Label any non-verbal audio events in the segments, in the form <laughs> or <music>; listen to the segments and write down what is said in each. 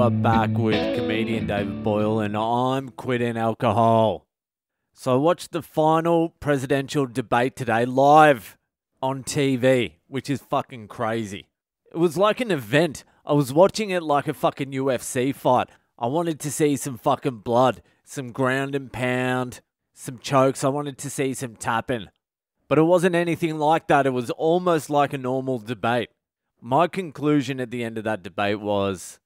are back with comedian David Boyle, and I'm quitting alcohol. So I watched the final presidential debate today live on TV, which is fucking crazy. It was like an event. I was watching it like a fucking UFC fight. I wanted to see some fucking blood, some ground and pound, some chokes. I wanted to see some tapping. But it wasn't anything like that. It was almost like a normal debate. My conclusion at the end of that debate was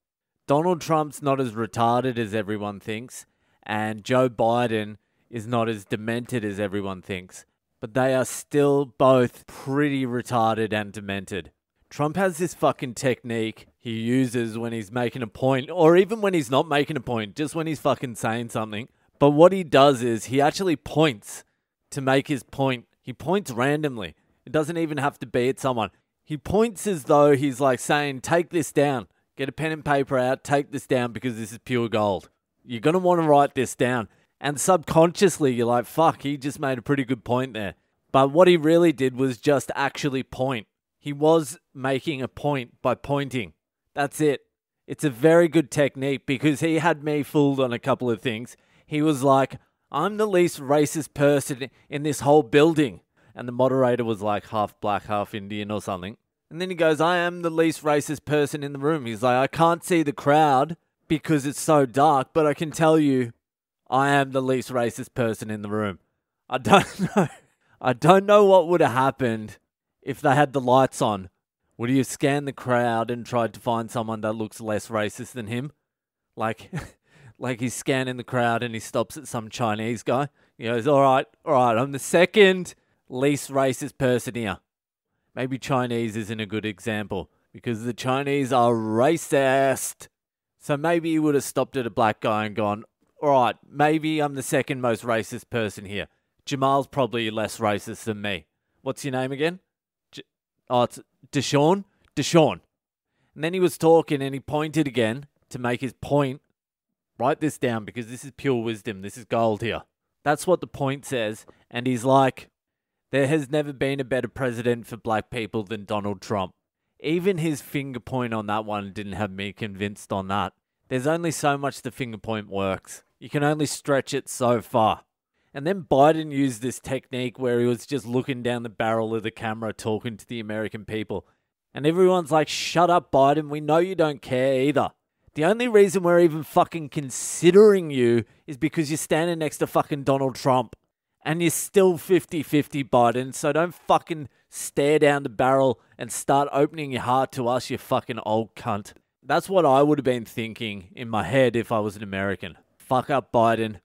Donald Trump's not as retarded as everyone thinks, and Joe Biden is not as demented as everyone thinks. But they are still both pretty retarded and demented. Trump has this fucking technique he uses when he's making a point, or even when he's not making a point, just when he's fucking saying something. But what he does is he actually points to make his point. He points randomly. It doesn't even have to be at someone. He points as though he's like saying, take this down. Get a pen and paper out, take this down because this is pure gold. You're going to want to write this down. And subconsciously, you're like, fuck, he just made a pretty good point there. But what he really did was just actually point. He was making a point by pointing. That's it. It's a very good technique because he had me fooled on a couple of things. He was like, I'm the least racist person in this whole building. And the moderator was like half black, half Indian or something. And then he goes, I am the least racist person in the room. He's like, I can't see the crowd because it's so dark, but I can tell you I am the least racist person in the room. I don't <laughs> know. I don't know what would have happened if they had the lights on. Would he have scanned the crowd and tried to find someone that looks less racist than him? Like, <laughs> like he's scanning the crowd and he stops at some Chinese guy. He goes, "All right, all right, I'm the second least racist person here." Maybe Chinese isn't a good example because the Chinese are racist. So maybe he would have stopped at a black guy and gone, all right, maybe I'm the second most racist person here. Jamal's probably less racist than me. What's your name again? J- oh, it's Deshaun? Deshaun. And then he was talking and he pointed again to make his point. Write this down because this is pure wisdom. This is gold here. That's what the point says. And he's like, there has never been a better president for black people than Donald Trump. Even his finger point on that one didn't have me convinced on that. There's only so much the finger point works. You can only stretch it so far. And then Biden used this technique where he was just looking down the barrel of the camera talking to the American people. And everyone's like, shut up, Biden. We know you don't care either. The only reason we're even fucking considering you is because you're standing next to fucking Donald Trump and you're still 50 50 Biden. So don't fucking stare down the barrel and start opening your heart to us, you fucking old cunt. That's what I would have been thinking in my head if I was an American. Fuck up Biden.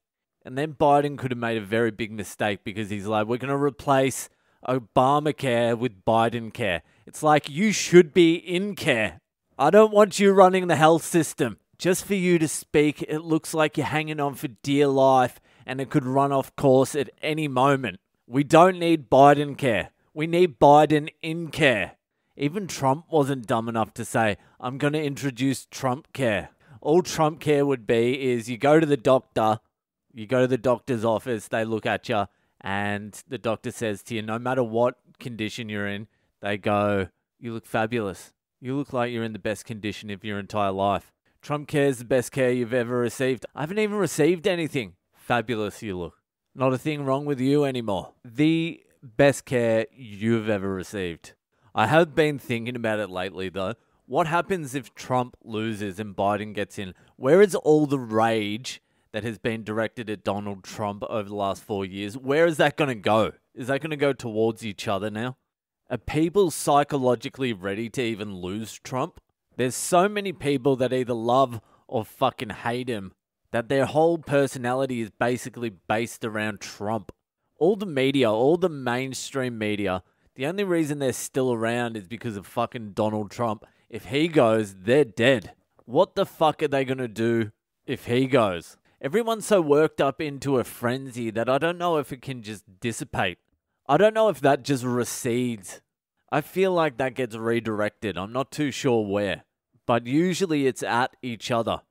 And then Biden could have made a very big mistake because he's like, we're going to replace Obamacare with Biden care. It's like, you should be in care. I don't want you running the health system. Just for you to speak, it looks like you're hanging on for dear life and it could run off course at any moment. We don't need Biden care. We need Biden in care. Even Trump wasn't dumb enough to say, I'm going to introduce Trump care. All Trump care would be is you go to the doctor, you go to the doctor's office, they look at you, and the doctor says to you, no matter what condition you're in, they go, You look fabulous. You look like you're in the best condition of your entire life. Trump care's the best care you've ever received. I haven't even received anything fabulous you look. Not a thing wrong with you anymore. The best care you've ever received. I have been thinking about it lately, though. What happens if Trump loses and Biden gets in? Where is all the rage that has been directed at Donald Trump over the last four years? Where is that going to go? Is that going to go towards each other now? Are people psychologically ready to even lose Trump? There's so many people that either love or fucking hate him that their whole personality is basically based around Trump. All the media, all the mainstream media, the only reason they're still around is because of fucking Donald Trump. If he goes, they're dead. What the fuck are they going to do if he goes? Everyone's so worked up into a frenzy that I don't know if it can just dissipate. I don't know if that just recedes. I feel like that gets redirected. I'm not too sure where. But usually it's at each other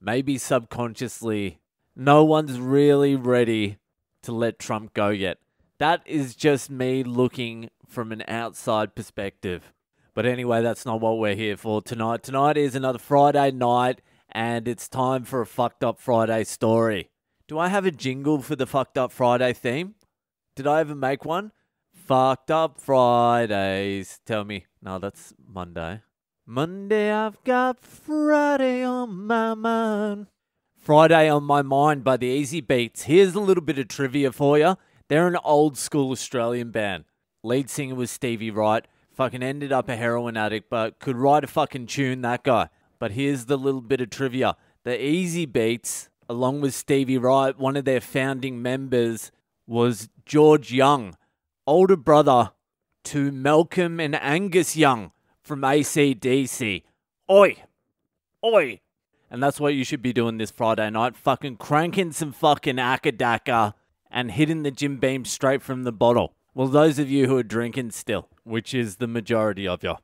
maybe subconsciously, no one's really ready to let Trump go yet. That is just me looking from an outside perspective. But anyway, that's not what we're here for tonight. Tonight is another Friday night, and it's time for a fucked up Friday story. Do I have a jingle for the fucked up Friday theme? Did I ever make one? Fucked up Fridays. Tell me. No, that's Monday. Monday, I've got Friday on my mind. Friday on my mind by the Easy Beats. Here's a little bit of trivia for you. They're an old school Australian band. Lead singer was Stevie Wright. Fucking ended up a heroin addict, but could write a fucking tune, that guy. But here's the little bit of trivia. The Easy Beats, along with Stevie Wright, one of their founding members was George Young, older brother to Malcolm and Angus Young from ACDC. Oi! Oi! And that's what you should be doing this Friday night. Fucking cranking some fucking akadaka and hitting the gym Beam straight from the bottle. Well, those of you who are drinking still, which is the majority of you.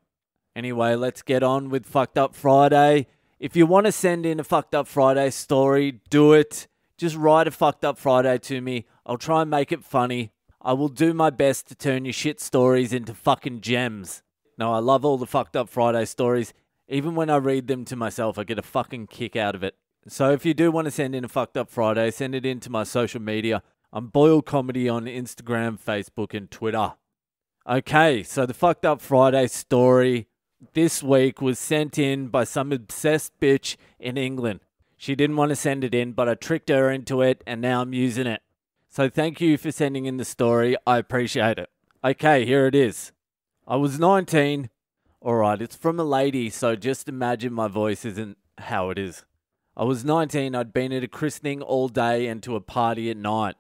Anyway, let's get on with Fucked Up Friday. If you want to send in a Fucked Up Friday story, do it. Just write a Fucked Up Friday to me. I'll try and make it funny. I will do my best to turn your shit stories into fucking gems. No, I love all the fucked up Friday stories. Even when I read them to myself, I get a fucking kick out of it. So if you do want to send in a fucked up Friday, send it in to my social media. I'm Boiled Comedy on Instagram, Facebook, and Twitter. Okay, so the fucked up Friday story this week was sent in by some obsessed bitch in England. She didn't want to send it in, but I tricked her into it and now I'm using it. So thank you for sending in the story. I appreciate it. Okay, here it is. I was 19. All right, it's from a lady, so just imagine my voice isn't how it is. I was 19, I'd been at a christening all day and to a party at night.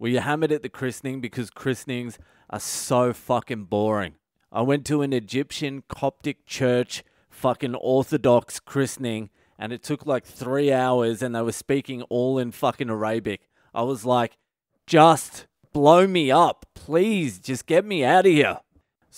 We hammered at the christening because christenings are so fucking boring. I went to an Egyptian Coptic church, fucking Orthodox christening, and it took like three hours and they were speaking all in fucking Arabic. I was like, just blow me up, please, just get me out of here.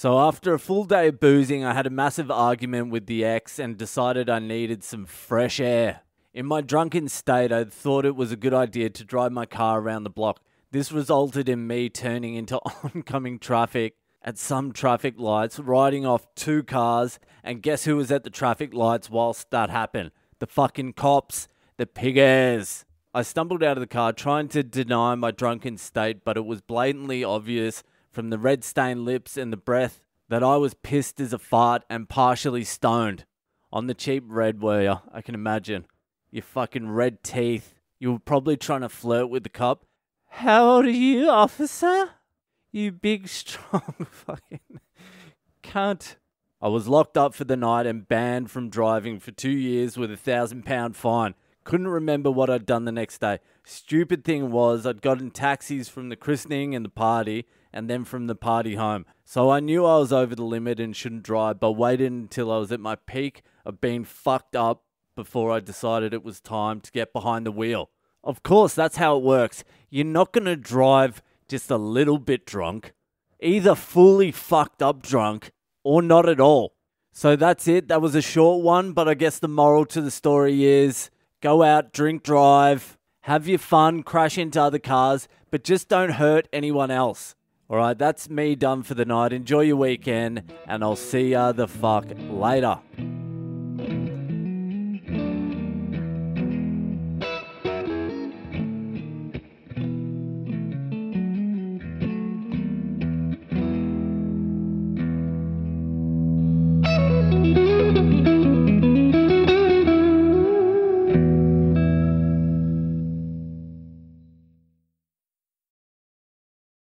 So, after a full day of boozing, I had a massive argument with the ex and decided I needed some fresh air. In my drunken state, I thought it was a good idea to drive my car around the block. This resulted in me turning into <laughs> oncoming traffic at some traffic lights, riding off two cars, and guess who was at the traffic lights whilst that happened? The fucking cops, the pig ass. I stumbled out of the car trying to deny my drunken state, but it was blatantly obvious from the red stained lips and the breath that I was pissed as a fart and partially stoned. On the cheap red were you, I can imagine. Your fucking red teeth. You were probably trying to flirt with the cop. How old are you, officer? You big, <laughs> strong fucking cunt. I was locked up for the night and banned from driving for two years with a thousand pound fine. Couldn't remember what I'd done the next day. Stupid thing was, I'd gotten taxis from the christening and the party and then from the party home. So I knew I was over the limit and shouldn't drive, but waited until I was at my peak of being fucked up before I decided it was time to get behind the wheel. Of course, that's how it works. You're not going to drive just a little bit drunk, either fully fucked up drunk or not at all. So that's it. That was a short one, but I guess the moral to the story is go out, drink, drive, have your fun, crash into other cars, but just don't hurt anyone else. All right, that's me done for the night. Enjoy your weekend, and I'll see ya the fuck later.